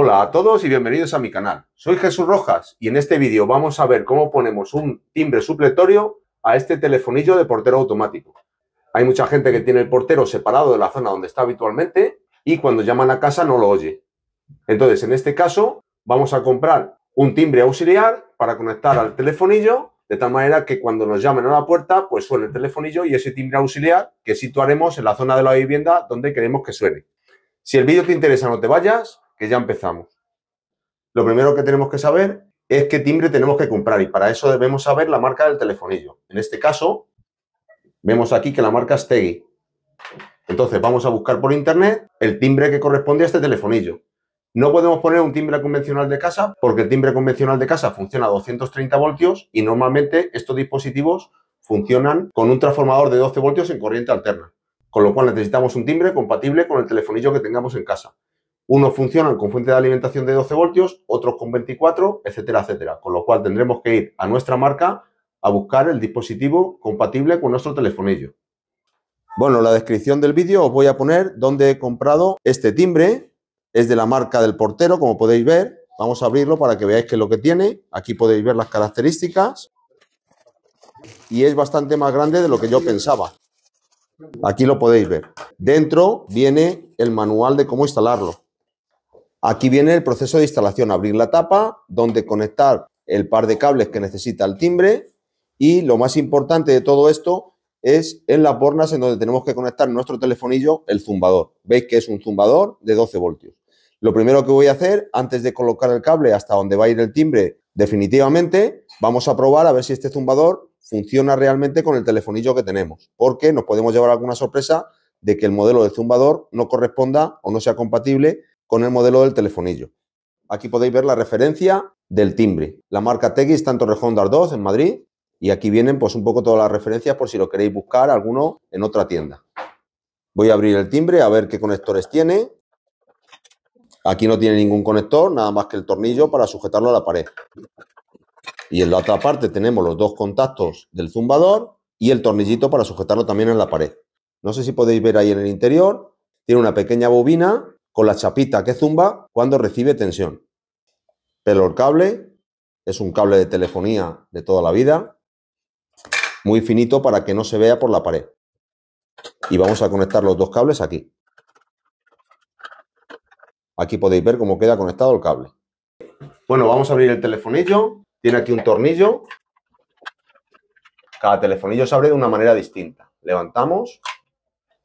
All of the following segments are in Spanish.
Hola a todos y bienvenidos a mi canal. Soy Jesús Rojas y en este vídeo vamos a ver cómo ponemos un timbre supletorio a este telefonillo de portero automático. Hay mucha gente que tiene el portero separado de la zona donde está habitualmente y cuando llaman a casa no lo oye. Entonces, en este caso, vamos a comprar un timbre auxiliar para conectar al telefonillo de tal manera que cuando nos llamen a la puerta, pues suene el telefonillo y ese timbre auxiliar que situaremos en la zona de la vivienda donde queremos que suene. Si el vídeo te interesa, no te vayas que ya empezamos. Lo primero que tenemos que saber es qué timbre tenemos que comprar y para eso debemos saber la marca del telefonillo. En este caso, vemos aquí que la marca es Tegi. Entonces vamos a buscar por internet el timbre que corresponde a este telefonillo. No podemos poner un timbre convencional de casa porque el timbre convencional de casa funciona a 230 voltios y normalmente estos dispositivos funcionan con un transformador de 12 voltios en corriente alterna. Con lo cual necesitamos un timbre compatible con el telefonillo que tengamos en casa. Unos funcionan con fuente de alimentación de 12 voltios, otros con 24, etcétera, etcétera. Con lo cual tendremos que ir a nuestra marca a buscar el dispositivo compatible con nuestro telefonillo. Bueno, en la descripción del vídeo os voy a poner dónde he comprado este timbre. Es de la marca del portero, como podéis ver. Vamos a abrirlo para que veáis qué es lo que tiene. Aquí podéis ver las características. Y es bastante más grande de lo que yo pensaba. Aquí lo podéis ver. Dentro viene el manual de cómo instalarlo. Aquí viene el proceso de instalación, abrir la tapa, donde conectar el par de cables que necesita el timbre y lo más importante de todo esto es en las bornas en donde tenemos que conectar nuestro telefonillo, el zumbador. Veis que es un zumbador de 12 voltios. Lo primero que voy a hacer, antes de colocar el cable hasta donde va a ir el timbre definitivamente, vamos a probar a ver si este zumbador funciona realmente con el telefonillo que tenemos, porque nos podemos llevar alguna sorpresa de que el modelo de zumbador no corresponda o no sea compatible con el modelo del telefonillo. Aquí podéis ver la referencia del timbre. La marca TX tanto Rejón Torrejón 2 en Madrid, y aquí vienen pues un poco todas las referencias por si lo queréis buscar alguno en otra tienda. Voy a abrir el timbre a ver qué conectores tiene. Aquí no tiene ningún conector, nada más que el tornillo para sujetarlo a la pared. Y en la otra parte tenemos los dos contactos del zumbador y el tornillito para sujetarlo también en la pared. No sé si podéis ver ahí en el interior. Tiene una pequeña bobina con la chapita que zumba cuando recibe tensión. Pero el cable es un cable de telefonía de toda la vida, muy finito para que no se vea por la pared. Y vamos a conectar los dos cables aquí. Aquí podéis ver cómo queda conectado el cable. Bueno, vamos a abrir el telefonillo. Tiene aquí un tornillo. Cada telefonillo se abre de una manera distinta. Levantamos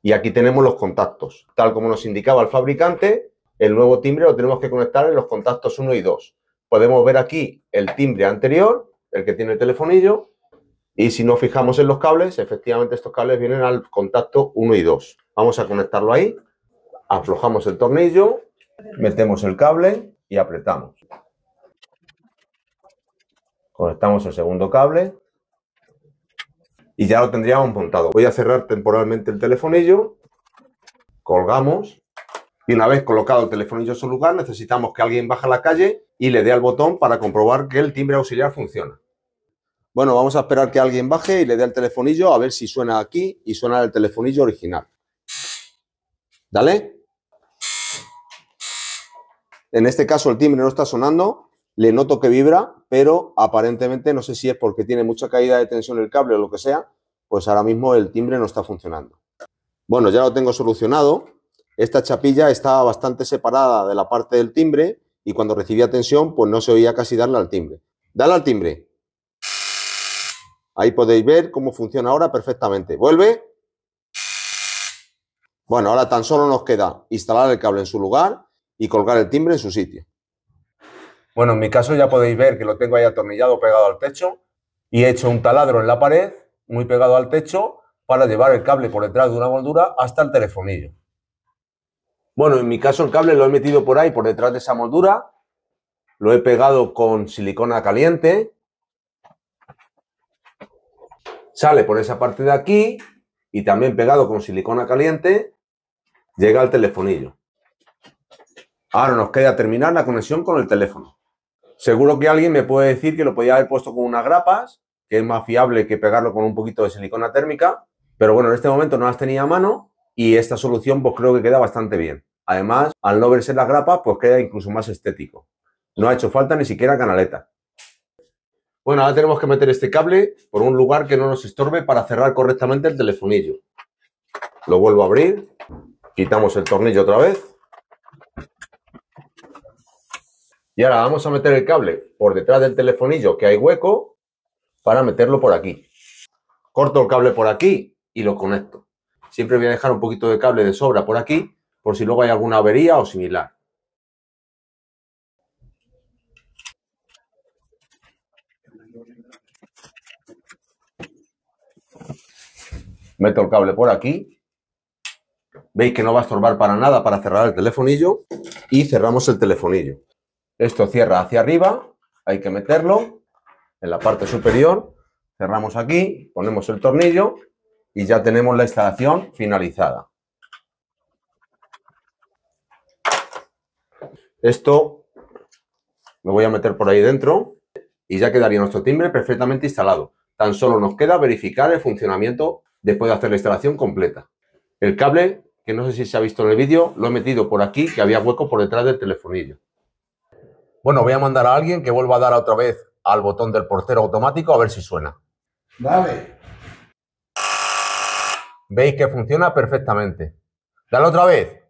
y aquí tenemos los contactos. Tal como nos indicaba el fabricante, el nuevo timbre lo tenemos que conectar en los contactos 1 y 2. Podemos ver aquí el timbre anterior, el que tiene el telefonillo, y si nos fijamos en los cables, efectivamente estos cables vienen al contacto 1 y 2. Vamos a conectarlo ahí, aflojamos el tornillo, metemos el cable y apretamos. Conectamos el segundo cable y ya lo tendríamos montado. Voy a cerrar temporalmente el telefonillo, colgamos y una vez colocado el telefonillo en su lugar necesitamos que alguien baje a la calle y le dé al botón para comprobar que el timbre auxiliar funciona. Bueno, vamos a esperar que alguien baje y le dé al telefonillo a ver si suena aquí y suena el telefonillo original. Dale. En este caso el timbre no está sonando, le noto que vibra, pero aparentemente no sé si es porque tiene mucha caída de tensión el cable o lo que sea, pues ahora mismo el timbre no está funcionando. Bueno, ya lo tengo solucionado. Esta chapilla estaba bastante separada de la parte del timbre y cuando recibía tensión, pues no se oía casi darle al timbre. Dale al timbre. Ahí podéis ver cómo funciona ahora perfectamente. Vuelve. Bueno, ahora tan solo nos queda instalar el cable en su lugar y colgar el timbre en su sitio. Bueno, en mi caso ya podéis ver que lo tengo ahí atornillado pegado al techo y he hecho un taladro en la pared, muy pegado al techo, para llevar el cable por detrás de una moldura hasta el telefonillo. Bueno, en mi caso el cable lo he metido por ahí, por detrás de esa moldura, lo he pegado con silicona caliente, sale por esa parte de aquí y también pegado con silicona caliente, llega al telefonillo. Ahora nos queda terminar la conexión con el teléfono. Seguro que alguien me puede decir que lo podía haber puesto con unas grapas, que es más fiable que pegarlo con un poquito de silicona térmica, pero bueno, en este momento no las tenía a mano y esta solución pues creo que queda bastante bien. Además, al no verse las grapas, pues queda incluso más estético. No ha hecho falta ni siquiera canaleta. Bueno, ahora tenemos que meter este cable por un lugar que no nos estorbe para cerrar correctamente el telefonillo. Lo vuelvo a abrir, quitamos el tornillo otra vez Y ahora vamos a meter el cable por detrás del telefonillo que hay hueco para meterlo por aquí. Corto el cable por aquí y lo conecto. Siempre voy a dejar un poquito de cable de sobra por aquí por si luego hay alguna avería o similar. Meto el cable por aquí. Veis que no va a estorbar para nada para cerrar el telefonillo y cerramos el telefonillo. Esto cierra hacia arriba, hay que meterlo en la parte superior, cerramos aquí, ponemos el tornillo y ya tenemos la instalación finalizada. Esto lo voy a meter por ahí dentro y ya quedaría nuestro timbre perfectamente instalado. Tan solo nos queda verificar el funcionamiento después de hacer la instalación completa. El cable, que no sé si se ha visto en el vídeo, lo he metido por aquí, que había hueco por detrás del telefonillo. Bueno, voy a mandar a alguien que vuelva a dar otra vez al botón del portero automático a ver si suena. Dale. Veis que funciona perfectamente. Dale otra vez.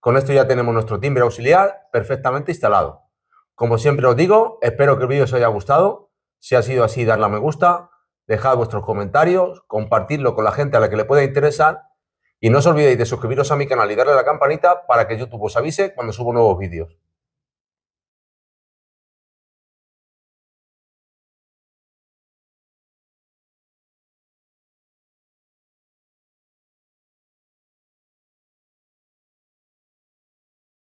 Con esto ya tenemos nuestro timbre auxiliar perfectamente instalado. Como siempre os digo, espero que el vídeo os haya gustado. Si ha sido así, darle a me gusta, dejad vuestros comentarios, compartidlo con la gente a la que le pueda interesar y no os olvidéis de suscribiros a mi canal y darle a la campanita para que YouTube os avise cuando subo nuevos vídeos.